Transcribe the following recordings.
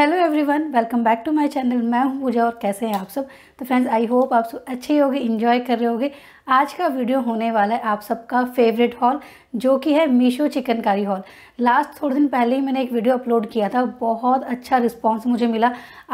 hello everyone welcome back to my channel मैं हूं पूजा और कैसे हैं आप सब तो फ्रेंड्स आई होप आप सब अच्छे ही होगे इन्जॉय कर रहे होगे आज का वीडियो होने वाला है आप सबका फेवरेट हॉल जो कि है मीशो चिकनकारी हॉल लास्ट थोड़े दिन पहले ही मैंने एक वीडियो अपलोड किया था बहुत अच्छा रिस्पॉन्स मुझे मिला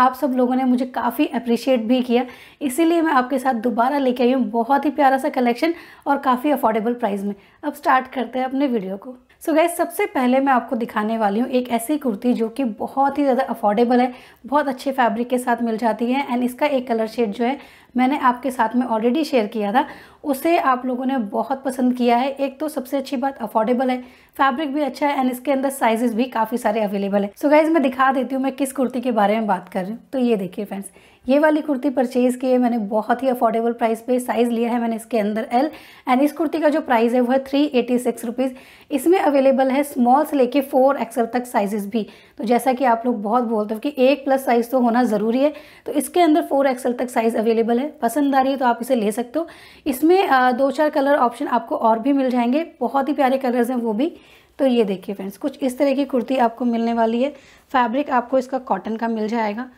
आप सब लोगों ने मुझे काफ़ी अप्रिशिएट भी किया इसीलिए मैं आपके साथ दोबारा लेके आई हूँ बहुत ही प्यारा सा कलेक्शन और काफ़ी अफोर्डेबल प्राइस में अब स्टार्ट करते हैं अपने वीडियो को सो so गैस सबसे पहले मैं आपको दिखाने वाली हूँ एक ऐसी कुर्ती जो कि बहुत ही ज़्यादा अफोर्डेबल है बहुत अच्छे फैब्रिक के साथ मिल जाती है एंड इसका एक कलर शेड जो है मैंने आपके साथ में ऑलरेडी शेयर किया था उसे आप लोगों ने बहुत पसंद किया है एक तो सबसे अच्छी बात अफोर्डेबल है फैब्रिक भी अच्छा है एंड इसके अंदर साइजेस भी काफ़ी सारे अवेलेबल है सो गाइज मैं दिखा देती हूँ मैं किस कुर्ती के बारे में बात कर रही हूँ तो ये देखिए फ्रेंड्स ये वाली कुर्ती परचेज़ की है मैंने बहुत ही अफोर्डेबल प्राइस पे साइज़ लिया है मैंने इसके अंदर एल एंड इस कुर्ती का जो प्राइस है वो है थ्री एटी सिक्स रुपीज़ इसमें अवेलेबल है स्मॉल से लेके फोर एक्सल तक साइजेस भी तो जैसा कि आप लोग बहुत बोलते हो कि एक प्लस साइज़ तो होना ज़रूरी है तो इसके अंदर फोर एक्सल तक साइज़ अवेलेबल है पसंद आ रही है तो आप इसे ले सकते हो इसमें दो चार कलर ऑप्शन आपको और भी मिल जाएंगे बहुत ही प्यारे कलर्स हैं वो भी तो ये देखिए फ्रेंड्स कुछ इस तरह की कुर्ती आपको मिलने वाली है फैब्रिक आपको इसका कॉटन का मिल जाएगा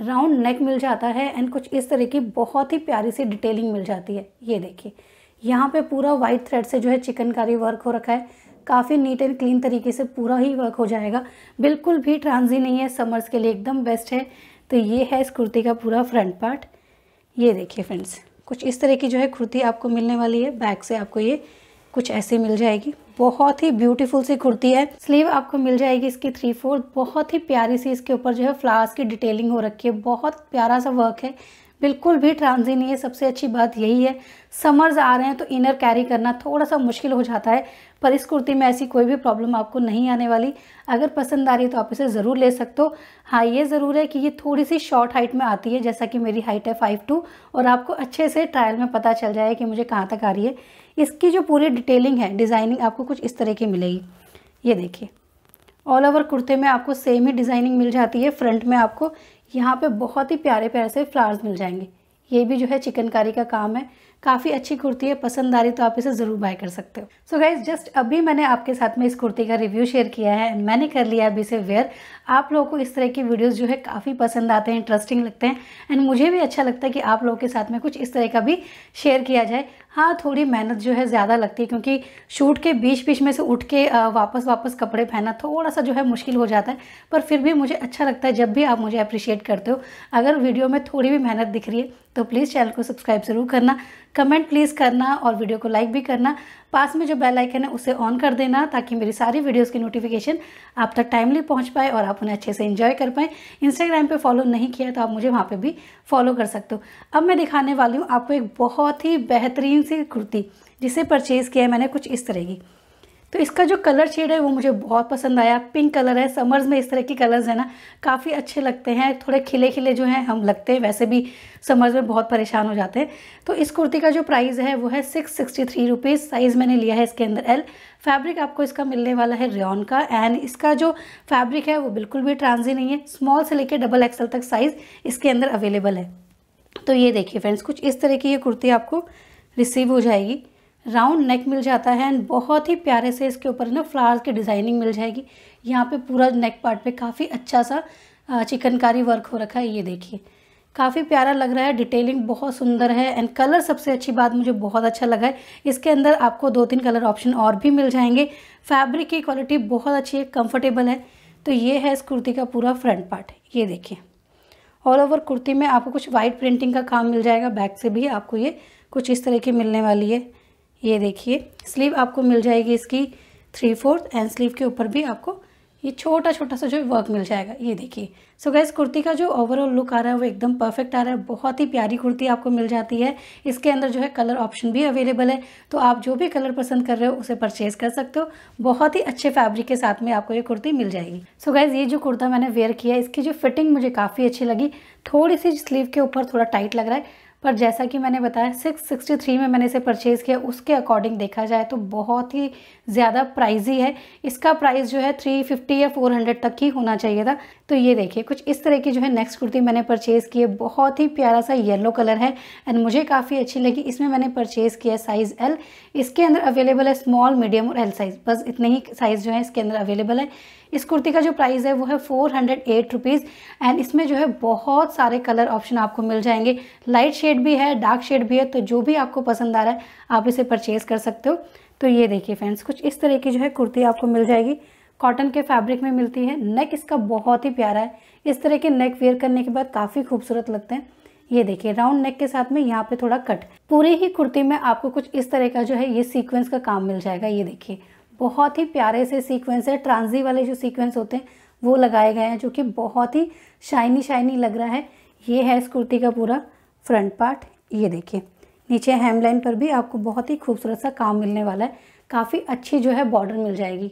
राउंड नेक मिल जाता है एंड कुछ इस तरह की बहुत ही प्यारी सी डिटेलिंग मिल जाती है ये देखिए यहाँ पे पूरा वाइट थ्रेड से जो है चिकनकारी वर्क हो रखा है काफ़ी नीट एंड क्लीन तरीके से पूरा ही वर्क हो जाएगा बिल्कुल भी ट्रांजी नहीं है समर्स के लिए एकदम बेस्ट है तो ये है इस कुर्ती का पूरा फ्रंट पार्ट ये देखिए फ्रेंड्स कुछ इस तरह की जो है कुर्ती आपको मिलने वाली है बैक से आपको ये कुछ ऐसे मिल जाएगी बहुत ही ब्यूटीफुल सी कुर्ती है स्लीव आपको मिल जाएगी इसकी थ्री फोर्थ बहुत ही प्यारी सी इसके ऊपर जो है फ्लावर्स की डिटेलिंग हो रखी है बहुत प्यारा सा वर्क है बिल्कुल भी ट्रांजी नहीं है सबसे अच्छी बात यही है समर्स आ रहे हैं तो इनर कैरी करना थोड़ा सा मुश्किल हो जाता है पर इस कुर्ती में ऐसी कोई भी प्रॉब्लम आपको नहीं आने वाली अगर पसंद आ रही है तो आप इसे ज़रूर ले सकते हो हाँ ये ज़रूर है कि ये थोड़ी सी शॉर्ट हाइट में आती है जैसा कि मेरी हाइट है फाइव टू और आपको अच्छे से ट्रायल में पता चल जाए कि मुझे कहाँ तक आ रही है इसकी जो पूरी डिटेलिंग है डिज़ाइनिंग आपको कुछ इस तरह की मिलेगी ये देखिए ऑल ओवर कुर्ते में आपको सेम ही डिज़ाइनिंग मिल जाती है फ्रंट में आपको यहाँ पे बहुत ही प्यारे प्यारे से फ्लावर्स मिल जाएंगे ये भी जो है चिकनकारी का काम है काफ़ी अच्छी कुर्ती है पसंद आ रही तो आप इसे ज़रूर बाय कर सकते हो सो गाइज जस्ट अभी मैंने आपके साथ में इस कुर्ती का रिव्यू शेयर किया है एंड मैंने कर लिया अभी इसे वेयर आप लोगों को इस तरह की वीडियोस जो है काफ़ी पसंद आते हैं इंटरेस्टिंग लगते हैं एंड मुझे भी अच्छा लगता है कि आप लोगों के साथ में कुछ इस तरह का भी शेयर किया जाए हाँ थोड़ी मेहनत जो है ज़्यादा लगती है क्योंकि शूट के बीच बीच में से उठ के वापस वापस कपड़े पहनना थोड़ा सा जो है मुश्किल हो जाता है पर फिर भी मुझे अच्छा लगता है जब भी आप मुझे अप्रिशिएट करते हो अगर वीडियो में थोड़ी भी मेहनत दिख रही है तो प्लीज़ चैनल को सब्सक्राइब ज़रूर करना कमेंट प्लीज़ करना और वीडियो को लाइक भी करना पास में जो बेल आइकन है उसे ऑन कर देना ताकि मेरी सारी वीडियोस की नोटिफिकेशन आप तक टाइमली पहुंच पाए और आप उन्हें अच्छे से इन्जॉय कर पाएँ इंस्टाग्राम पे फॉलो नहीं किया तो आप मुझे वहाँ पे भी फॉलो कर सकते हो अब मैं दिखाने वाली हूँ आपको एक बहुत ही बेहतरीन सी कुर्ती जिसे परचेज़ किया है मैंने कुछ इस तरह की तो इसका जो कलर शेड है वो मुझे बहुत पसंद आया पिंक कलर है समर्स में इस तरह के कलर्स हैं ना काफ़ी अच्छे लगते हैं थोड़े खिले खिले जो हैं हम लगते हैं वैसे भी समर्स में बहुत परेशान हो जाते हैं तो इस कुर्ती का जो प्राइस है वो है six sixty three rupees size मैंने लिया है इसके अंदर एल फैब्रिक आपको इसका मिलने वाला है रेन का एंड इसका जो फैब्रिक है वो बिल्कुल भी ट्रांजी नहीं है स्मॉल से लेकर डबल एक्सल तक साइज़ इसके अंदर अवेलेबल है तो ये देखिए फ्रेंड्स कुछ इस तरह की ये कुर्ती आपको रिसीव हो जाएगी राउंड नेक मिल जाता है एंड बहुत ही प्यारे से इसके ऊपर ना फ्लावर्स की डिज़ाइनिंग मिल जाएगी यहाँ पे पूरा नेक पार्ट पे काफ़ी अच्छा सा चिकनकारी वर्क हो रखा है ये देखिए काफ़ी प्यारा लग रहा है डिटेलिंग बहुत सुंदर है एंड कलर सबसे अच्छी बात मुझे बहुत अच्छा लगा है इसके अंदर आपको दो तीन कलर ऑप्शन और भी मिल जाएंगे फैब्रिक की क्वालिटी बहुत अच्छी है कम्फर्टेबल है तो ये है इस कुर्ती का पूरा फ्रंट पार्ट ये देखिए ऑल ओवर कुर्ती में आपको कुछ वाइट प्रिंटिंग का काम मिल जाएगा बैक से भी आपको ये कुछ इस तरह की मिलने वाली है ये देखिए स्लीव आपको मिल जाएगी इसकी थ्री फोर्थ एंड स्लीव के ऊपर भी आपको ये छोटा छोटा सा जो वर्क मिल जाएगा ये देखिए सो गैस कुर्ती का जो ओवरऑल लुक आ रहा है वो एकदम परफेक्ट आ रहा है बहुत ही प्यारी कुर्ती आपको मिल जाती है इसके अंदर जो है कलर ऑप्शन भी अवेलेबल है तो आप जो भी कलर पसंद कर रहे हो उसे परचेज कर सकते हो बहुत ही अच्छे फैब्रिक के साथ में आपको ये कुर्ती मिल जाएगी सो गैस ये जो कुर्ता मैंने वेयर किया इसकी जो फिटिंग मुझे काफ़ी अच्छी लगी थोड़ी सी स्लीव के ऊपर थोड़ा टाइट लग रहा है पर जैसा कि मैंने बताया 663 में मैंने इसे परचेज़ किया उसके अकॉर्डिंग देखा जाए तो बहुत ही ज़्यादा प्राइजी है इसका प्राइस जो है 350 या 400 तक ही होना चाहिए था तो ये देखिए कुछ इस तरह की जो है नेक्स्ट कुर्ती मैंने परचेज़ की है बहुत ही प्यारा सा येलो कलर है एंड मुझे काफ़ी अच्छी लगी इसमें मैंने परचेज़ किया साइज़ एल इसके अंदर अवेलेबल है स्मॉल मीडियम और एल साइज़ बस इतने ही साइज़ जो है इसके अंदर अवेलेबल है इस कुर्ती का जो प्राइस है वो है four hundred eight rupees and इसमें जो है बहुत सारे कलर ऑप्शन आपको मिल जाएंगे लाइट शेड भी है डार्क शेड भी है तो जो भी आपको पसंद आ रहा है आप इसे परचेज़ कर सकते हो तो ये देखिए फ्रेंड्स कुछ इस तरह की जो है कुर्ती आपको मिल जाएगी कॉटन के फैब्रिक में मिलती है नेक इसका बहुत ही प्यारा है इस तरह के नेक वेयर करने के बाद काफ़ी खूबसूरत लगते हैं ये देखिए राउंड नेक के साथ में यहाँ पे थोड़ा कट पूरी ही कुर्ती में आपको कुछ इस तरह का जो है ये सीक्वेंस का काम मिल जाएगा ये देखिए बहुत ही प्यारे से सीक्वेंस है ट्रांजी वाले जो सीक्वेंस होते हैं वो लगाए गए हैं जो कि बहुत ही शाइनी शाइनी लग रहा है ये है इस कुर्ती का पूरा फ्रंट पार्ट ये देखिए नीचे हेमलाइन पर भी आपको बहुत ही खूबसूरत सा काम मिलने वाला है काफ़ी अच्छी जो है बॉर्डर मिल जाएगी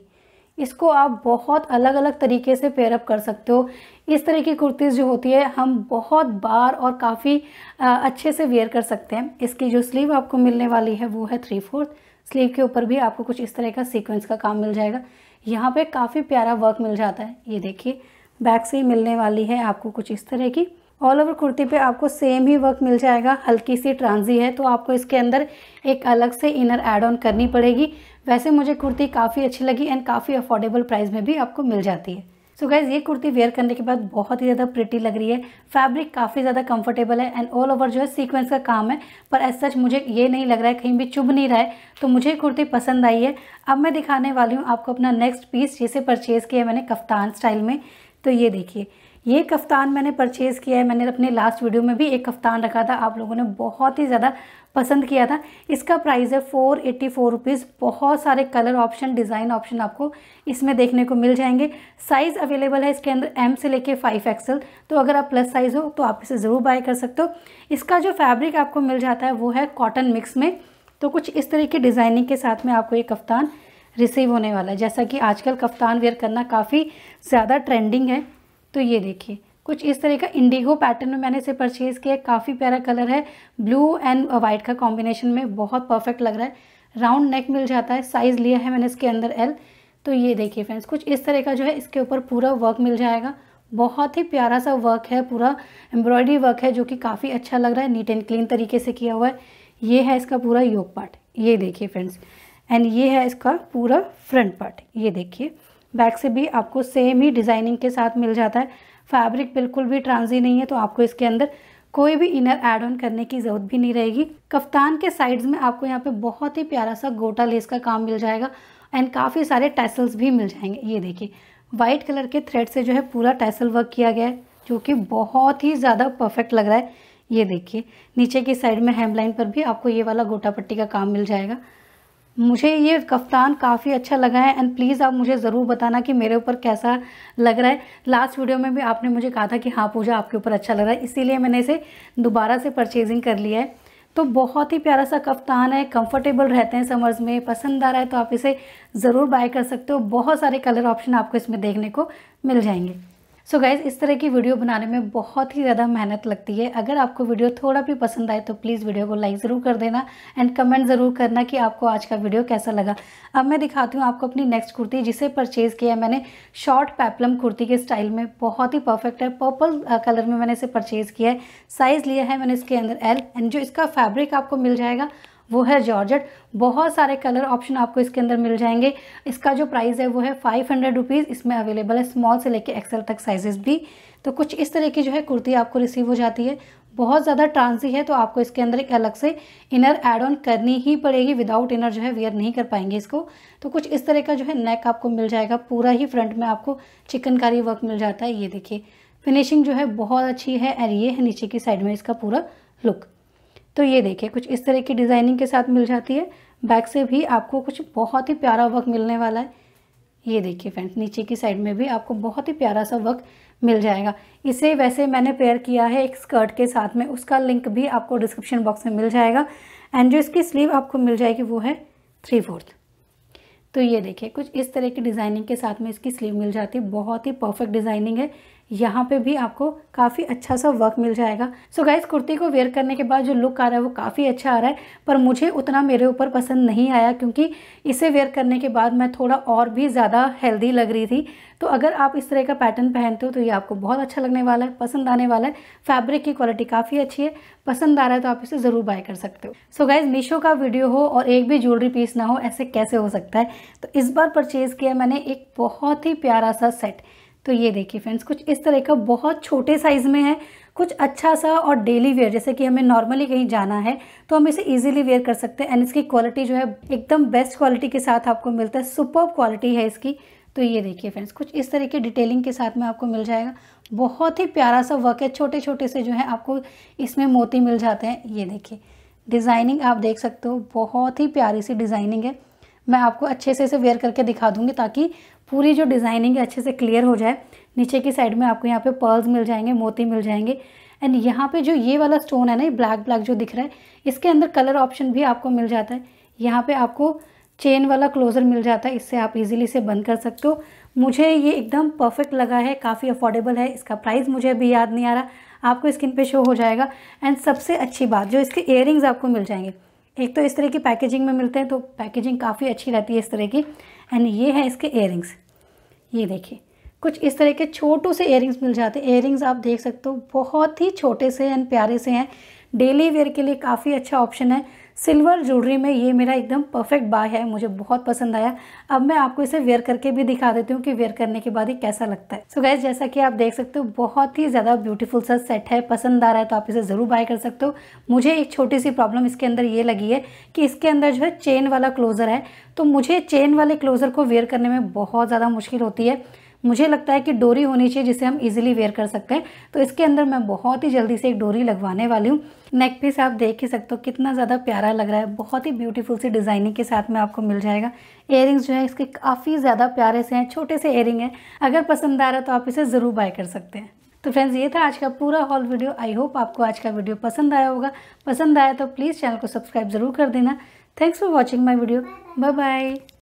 इसको आप बहुत अलग अलग तरीके से पेयरअप कर सकते हो इस तरह की कुर्तीज़ जो होती है हम बहुत बार और काफ़ी अच्छे से वेयर कर सकते हैं इसकी जो स्लीव आपको मिलने वाली है वो है थ्री फोर्थ स्लीव के ऊपर भी आपको कुछ इस तरह का सीक्वेंस का काम मिल जाएगा यहाँ पे काफ़ी प्यारा वर्क मिल जाता है ये देखिए बैक से ही मिलने वाली है आपको कुछ इस तरह की ऑल ओवर कुर्ती पे आपको सेम ही वर्क मिल जाएगा हल्की सी ट्रांजी है तो आपको इसके अंदर एक अलग से इनर एड ऑन करनी पड़ेगी वैसे मुझे कुर्ती काफ़ी अच्छी लगी एंड काफ़ी अफोर्डेबल प्राइस में भी आपको मिल जाती है सो गैज़ ये कुर्ती वेयर करने के बाद बहुत ही ज़्यादा प्रिटी लग रही है फैब्रिक काफ़ी ज़्यादा कंफर्टेबल है एंड ऑल ओवर जो है सीक्वेंस का काम है पर एज सच मुझे ये नहीं लग रहा है कहीं भी चुभ नहीं रहा है तो मुझे कुर्ती पसंद आई है अब मैं दिखाने वाली हूँ आपको अपना नेक्स्ट पीस जिसे परचेज़ किया मैंने कफ्तान स्टाइल में तो ये देखिए ये कफ्तान मैंने परचेज़ किया है मैंने अपने लास्ट वीडियो में भी एक कफ्तान रखा था आप लोगों ने बहुत ही ज़्यादा पसंद किया था इसका प्राइस है फ़ोर एट्टी फोर रुपीज़ बहुत सारे कलर ऑप्शन डिज़ाइन ऑप्शन आपको इसमें देखने को मिल जाएंगे साइज़ अवेलेबल है इसके अंदर एम से लेके फाइव एक्सल तो अगर आप प्लस साइज़ हो तो आप इसे ज़रूर बाय कर सकते हो इसका जो फैब्रिक आपको मिल जाता है वो है कॉटन मिक्स में तो कुछ इस तरह की डिज़ाइनिंग के साथ में आपको ये कफ्तान रिसीव होने वाला है जैसा कि आजकल कफ्तान वेयर करना काफ़ी ज़्यादा ट्रेंडिंग है तो ये देखिए कुछ इस तरह का इंडिगो पैटर्न में मैंने इसे परचेज़ किया काफ़ी प्यारा कलर है ब्लू एंड वाइट का कॉम्बिनेशन में बहुत परफेक्ट लग रहा है राउंड नेक मिल जाता है साइज़ लिया है मैंने इसके अंदर एल तो ये देखिए फ्रेंड्स कुछ इस तरह का जो है इसके ऊपर पूरा वर्क मिल जाएगा बहुत ही प्यारा सा वर्क है पूरा एम्ब्रॉयडरी वर्क है जो कि काफ़ी अच्छा लग रहा है नीट एंड क्लीन तरीके से किया हुआ है ये है इसका पूरा योग पार्ट ये देखिए फ्रेंड्स एंड ये है इसका पूरा फ्रंट पार्ट ये देखिए बैक से भी आपको सेम ही डिज़ाइनिंग के साथ मिल जाता है फैब्रिक बिल्कुल भी ट्रांजी नहीं है तो आपको इसके अंदर कोई भी इनर एड ऑन करने की ज़रूरत भी नहीं रहेगी कफ्तान के साइड्स में आपको यहाँ पे बहुत ही प्यारा सा गोटा लेस का काम मिल जाएगा एंड काफ़ी सारे टैसल्स भी मिल जाएंगे ये देखिए वाइट कलर के थ्रेड से जो है पूरा टैसल वर्क किया गया है जो कि बहुत ही ज़्यादा परफेक्ट लग रहा है ये देखिए नीचे की साइड में हेमलाइन पर भी आपको ये वाला गोटा पट्टी का काम मिल जाएगा मुझे ये कफ्तान काफ़ी अच्छा लगा है एंड प्लीज़ आप मुझे ज़रूर बताना कि मेरे ऊपर कैसा लग रहा है लास्ट वीडियो में भी आपने मुझे कहा था कि हाँ पूजा आपके ऊपर अच्छा लग रहा है इसीलिए मैंने इसे दोबारा से परचेजिंग कर लिया है तो बहुत ही प्यारा सा कफ्तान है कंफर्टेबल रहते हैं समर्स में पसंद आ रहा है तो आप इसे ज़रूर बाय कर सकते हो बहुत सारे कलर ऑप्शन आपको इसमें देखने को मिल जाएंगे सो so गाइज़ इस तरह की वीडियो बनाने में बहुत ही ज़्यादा मेहनत लगती है अगर आपको वीडियो थोड़ा भी पसंद आए तो प्लीज़ वीडियो को लाइक ज़रूर कर देना एंड कमेंट ज़रूर करना कि आपको आज का वीडियो कैसा लगा अब मैं दिखाती हूँ आपको अपनी नेक्स्ट कुर्ती जिसे परचेज़ किया मैंने शॉर्ट पैपलम कुर्ती के स्टाइल में बहुत ही परफेक्ट है पर्पल कलर uh, में मैंने इसे परचेज़ किया है साइज़ लिया है मैंने इसके अंदर एल एंड जो इसका फैब्रिक आपको मिल जाएगा वो है जॉर्जेट बहुत सारे कलर ऑप्शन आपको इसके अंदर मिल जाएंगे इसका जो प्राइस है वो है फाइव हंड्रेड रुपीज़ इसमें अवेलेबल है स्मॉल से लेके एक्सेल तक साइजेस भी तो कुछ इस तरह की जो है कुर्ती आपको रिसीव हो जाती है बहुत ज़्यादा ट्रांसी है तो आपको इसके अंदर एक अलग से इनर एड ऑन करनी ही पड़ेगी विदाउट इनर जो है वेयर नहीं कर पाएंगे इसको तो कुछ इस तरह का जो है नेक आपको मिल जाएगा पूरा ही फ्रंट में आपको चिकनकारी वर्क मिल जाता है ये देखिए फिनिशिंग जो है बहुत अच्छी है और ये है नीचे की साइड में इसका पूरा लुक तो ये देखिए कुछ इस तरह की डिज़ाइनिंग के साथ मिल जाती है बैक से भी आपको कुछ बहुत ही प्यारा वर्क मिलने वाला है ये देखिए फ्रेंड्स नीचे की साइड में भी आपको बहुत ही प्यारा सा वर्क मिल जाएगा इसे वैसे मैंने पेयर किया है एक स्कर्ट के साथ में उसका लिंक भी आपको डिस्क्रिप्शन बॉक्स में मिल जाएगा एंड जो इसकी स्लीव आपको मिल जाएगी वो है थ्री फोर्थ तो ये देखिए कुछ इस तरह की डिज़ाइनिंग के साथ में इसकी स्लीव मिल जाती है बहुत ही परफेक्ट डिज़ाइनिंग है यहाँ पे भी आपको काफ़ी अच्छा सा वर्क मिल जाएगा सो so गाइज़ कुर्ती को वेयर करने के बाद जो लुक आ रहा है वो काफ़ी अच्छा आ रहा है पर मुझे उतना मेरे ऊपर पसंद नहीं आया क्योंकि इसे वेयर करने के बाद मैं थोड़ा और भी ज़्यादा हेल्दी लग रही थी तो अगर आप इस तरह का पैटर्न पहनते हो तो ये आपको बहुत अच्छा लगने वाला है पसंद आने वाला है फैब्रिक की क्वालिटी काफ़ी अच्छी है पसंद आ रहा है तो आप इसे ज़रूर बाय कर सकते हो सो गाइज़ मीशो का वीडियो हो और एक भी ज्वेलरी पीस ना हो ऐसे कैसे हो सकता है तो इस बार परचेज़ किया मैंने एक बहुत ही प्यारा सा सेट तो ये देखिए फ्रेंड्स कुछ इस तरह का बहुत छोटे साइज़ में है कुछ अच्छा सा और डेली वेयर जैसे कि हमें नॉर्मली कहीं जाना है तो हम इसे इजीली वेयर कर सकते हैं एंड इसकी क्वालिटी जो है एकदम बेस्ट क्वालिटी के साथ आपको मिलता है सुपर क्वालिटी है इसकी तो ये देखिए फ्रेंड्स कुछ इस तरह के डिटेलिंग के साथ में आपको मिल जाएगा बहुत ही प्यारा सा वर्क है छोटे छोटे से जो है आपको इसमें मोती मिल जाते हैं ये देखिए डिज़ाइनिंग आप देख सकते हो बहुत ही प्यारी सी डिज़ाइनिंग है मैं आपको अच्छे से इसे वेयर करके दिखा दूँगी ताकि पूरी जो डिज़ाइनिंग है अच्छे से क्लियर हो जाए नीचे की साइड में आपको यहाँ पे पर्ल्स मिल जाएंगे मोती मिल जाएंगे एंड यहाँ पे जो ये वाला स्टोन है ना ये ब्लैक ब्लैक जो दिख रहा है इसके अंदर कलर ऑप्शन भी आपको मिल जाता है यहाँ पे आपको चेन वाला क्लोज़र मिल जाता है इससे आप इजीली से बंद कर सकते हो मुझे ये एकदम परफेक्ट लगा है काफ़ी अफोर्डेबल है इसका प्राइस मुझे अभी याद नहीं आ रहा आपको स्किन पर शो हो जाएगा एंड सबसे अच्छी बात जो इसके इयर आपको मिल जाएंगे एक तो इस तरह की पैकेजिंग में मिलते हैं तो पैकेजिंग काफ़ी अच्छी रहती है इस तरह की एंड ये है इसके एयरिंग्स ये देखिए कुछ इस तरह के छोटू से एयरिंग्स मिल जाते हैं एयरिंग्स आप देख सकते हो बहुत ही छोटे से एंड प्यारे से हैं डेली वेयर के लिए काफ़ी अच्छा ऑप्शन है सिल्वर ज्वेलरी में ये मेरा एकदम परफेक्ट बाय है मुझे बहुत पसंद आया अब मैं आपको इसे वेयर करके भी दिखा देती हूँ कि वेयर करने के बाद ये कैसा लगता है सो so गैस जैसा कि आप देख सकते हो बहुत ही ज़्यादा ब्यूटीफुल सा सेट है पसंद आ रहा है तो आप इसे ज़रूर बाय कर सकते हो मुझे एक छोटी सी प्रॉब्लम इसके अंदर ये लगी है कि इसके अंदर जो है चेन वाला क्लोज़र है तो मुझे चेन वाले क्लोज़र को वेयर करने में बहुत ज़्यादा मुश्किल होती है मुझे लगता है कि डोरी होनी चाहिए जिसे हम इजीली वेयर कर सकते हैं तो इसके अंदर मैं बहुत ही जल्दी से एक डोरी लगवाने वाली हूँ नेक पीस आप देख ही सकते हो कितना ज़्यादा प्यारा लग रहा है बहुत ही ब्यूटीफुल सी डिज़ाइनिंग के साथ में आपको मिल जाएगा एयरिंग्स जो है इसके काफ़ी ज़्यादा प्यारे से हैं छोटे से एयरिंग हैं अगर पसंद आ रहा है तो आप इसे ज़रूर बाय कर सकते हैं तो फ्रेंड्स ये था आज का पूरा हॉल वीडियो आई होप आपको आज का वीडियो पसंद आया होगा पसंद आया तो प्लीज़ चैनल को सब्सक्राइब ज़रूर कर देना thanks for watching my video bye bye